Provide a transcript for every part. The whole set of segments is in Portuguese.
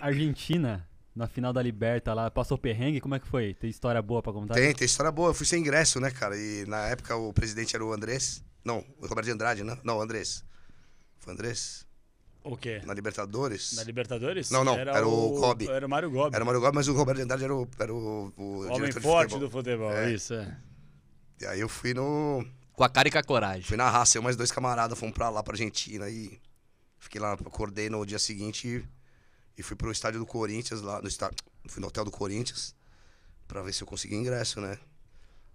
Argentina, na final da Liberta lá, passou perrengue, como é que foi? Tem história boa pra contar? Tem, tem história boa. Eu fui sem ingresso, né, cara? E na época o presidente era o Andrés. Não, o Roberto de Andrade, né? Não, o Andrés. Foi o Andrés? O quê? Na Libertadores. Na Libertadores? Não, não. Era, era o Gobi. Era o Mário Gobi. Era o Mário Gobi, mas o Roberto de Andrade era o, era o, o Homem forte futebol. do futebol, é. isso, é. E aí eu fui no... Com a cara e com a coragem. Fui na raça, eu mais dois camaradas fomos pra lá, pra Argentina e... Fiquei lá, acordei no dia seguinte e, e fui pro estádio do Corinthians, lá no estádio. Fui no hotel do Corinthians pra ver se eu conseguia ingresso, né?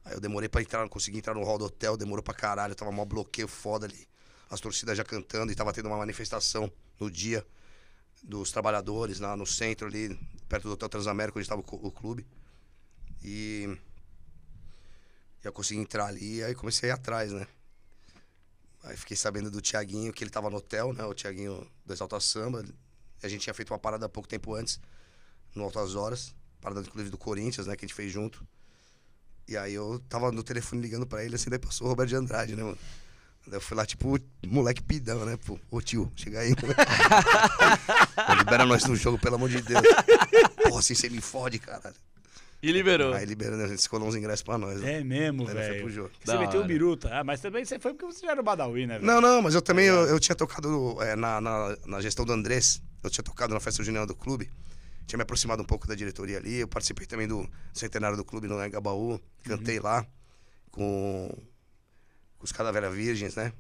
Aí eu demorei pra entrar, não consegui entrar no hall do hotel, demorou pra caralho, tava mó bloqueio foda ali. As torcidas já cantando e tava tendo uma manifestação no dia dos trabalhadores lá no centro ali, perto do Hotel Transamérica, onde estava o, clube. E eu consegui entrar ali, aí comecei a ir atrás, né? fiquei sabendo do Tiaguinho, que ele tava no hotel, né? O Tiaguinho do Exalta Samba. A gente tinha feito uma parada pouco tempo antes, no Altas Horas. Parada, inclusive, do Corinthians, né? Que a gente fez junto. E aí eu tava no telefone ligando pra ele, assim, daí passou o Roberto de Andrade, né, mano? Eu fui lá, tipo, moleque pidão, né? Pô, ô tio, chega aí, Libera nós no jogo, pelo amor de Deus. Porra, assim você me fode, caralho. E liberou. Aí liberou, gente Descolou uns ingressos pra nós. Né? É mesmo, velho. Você meteu o biruta. Ah, mas também você foi porque você já era o Badawi, né? Véio? Não, não, mas eu também, tá eu, eu tinha tocado é, na, na, na, gestão do Andrés, eu tinha tocado na festa junina do clube, tinha me aproximado um pouco da diretoria ali, eu participei também do centenário do clube no Engabaú, cantei uhum. lá com, com os Cadaveras Virgens, né?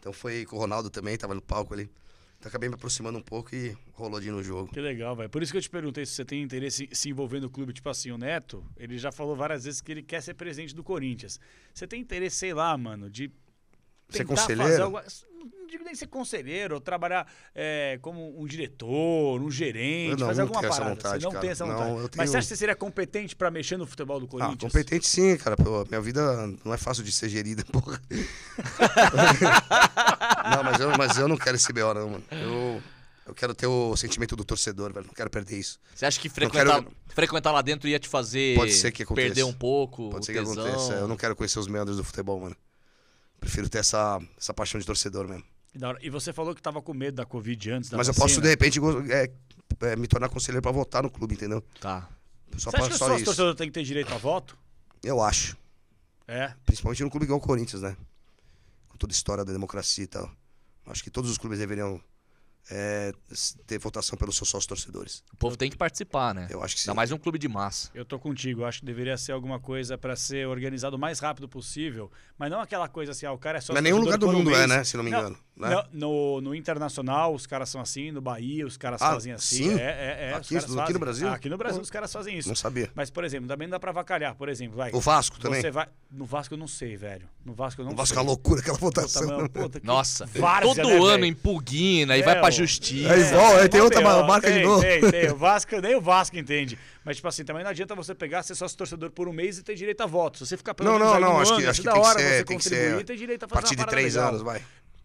Então foi com o Ronaldo também, tava no palco ali. Então, acabei me aproximando um pouco e rolou de ir no jogo. Que legal, velho. Por isso que eu te perguntei se você tem interesse em se envolver no clube, tipo assim, o Neto, ele já falou várias vezes que ele quer ser presidente do Corinthians. Você tem interesse, sei lá, mano, de. Ser conselheiro? Fazer algo digo nem ser conselheiro, ou trabalhar é, como um diretor, um gerente, não, fazer alguma parada. Vontade, você assim, não cara. tem essa vontade. Não, tenho... Mas você acha que você seria competente para mexer no futebol do ah, Corinthians? Ah, competente sim, cara. Pô, minha vida não é fácil de ser gerida, porra. não, mas eu, mas eu não quero esse BO, não, mano. Eu... Eu quero ter o sentimento do torcedor, velho. Não quero perder isso. Você acha que frequentar, quero... frequentar lá dentro ia te fazer Pode ser que perder um pouco? Pode ser tesão. que aconteça. Eu não quero conhecer os meandros do futebol, mano. Prefiro ter essa, essa paixão de torcedor mesmo. E você falou que estava com medo da Covid antes da Mas vacina. eu posso, de repente, é, é, me tornar conselheiro para votar no clube, entendeu? Tá. Só você acha que só os torcedores têm que ter direito a voto? Eu acho. É? Principalmente no clube igual é o Corinthians, né? Com toda a história da democracia e tal. Acho que todos os clubes deveriam é, ter votação pelos seus sócios torcedores. O povo tem que participar, né? Eu acho que sim. Ainda mais um clube de massa. Eu tô contigo. acho que deveria ser alguma coisa para ser organizado o mais rápido possível, mas não aquela coisa assim, ah, o cara é só. Mas é nenhum lugar do mundo é, né? Se não me engano. Não. Né? No, no, Internacional, os caras são assim, no Bahia, os caras ah, fazem assim. Sim? É, é, é aqui, aqui no Brasil? Aqui no Brasil, os caras fazem isso. Não sabia. Mas, por exemplo, também não dá pra vacalhar, por exemplo. Vai, o Vasco também? Vai, no Vasco eu não sei, velho. No Vasco eu não o Vasco é sei. é loucura aquela votação. Puta, mano, puta, Nossa, várzea, todo né, ano véio? empugina e vai é, pra justiça. É aí, tem outra pior, marca tem, de novo. Tem, tem, o Vasco, nem o Vasco entende. Mas, tipo assim, também não adianta você pegar, ser sócio torcedor por um mês e ter direito a voto. Se você ficar pelo não, menos não, não, um acho ano, que, acho que da tem hora que ser, você contribuir, tem direito a fazer A partir de três anos, vai.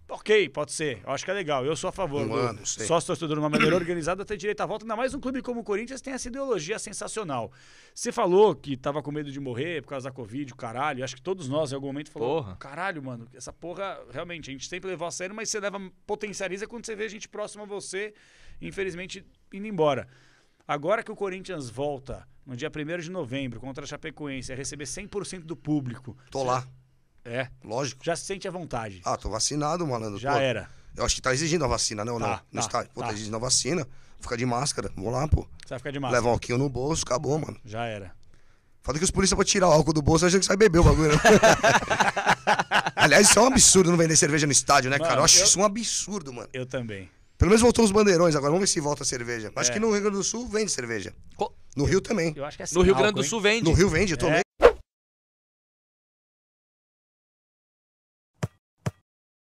Ok, pode ser. Eu acho que é legal. Eu sou a favor. Um do ano, sei. Sócio torcedor, uma maneira organizada, tem direito à volta. Ainda mais um clube como o Corinthians tem essa ideologia sensacional. Você falou que estava com medo de morrer por causa da Covid, o caralho. Acho que todos nós, em algum momento, falou porra. caralho, mano, essa porra, realmente, a gente sempre levou a sério, mas você leva, potencializa quando você vê a gente próxima a você, infelizmente, indo embora. Agora que o Corinthians volta no dia 1 de novembro contra a Chapecoense a receber 100% do público. Tô você... lá. É. Lógico. Já se sente à vontade. Ah, tô vacinado, malandro. Já pô. era. Eu acho que tá exigindo a vacina, né? Ou tá, não? Tá, tá Pô, tá. tá exigindo a vacina. Fica de máscara. Vou lá, pô. Você vai ficar de máscara. Leva um alquinho no bolso, acabou, mano. Já era. Falta que os policiais vão tirar o álcool do bolso, a que sai beber o bagulho. Né? Aliás, isso é um absurdo não vender cerveja no estádio, né, mano, cara? Eu acho eu... isso um absurdo, mano. Eu também. Pelo menos voltou os bandeirões agora. Vamos ver se volta a cerveja. É. Acho que no Rio Grande do Sul vende cerveja. Co... No Rio também. Eu acho que é assim, No Rio Grande do Sul vende. No Rio vende, eu tomei,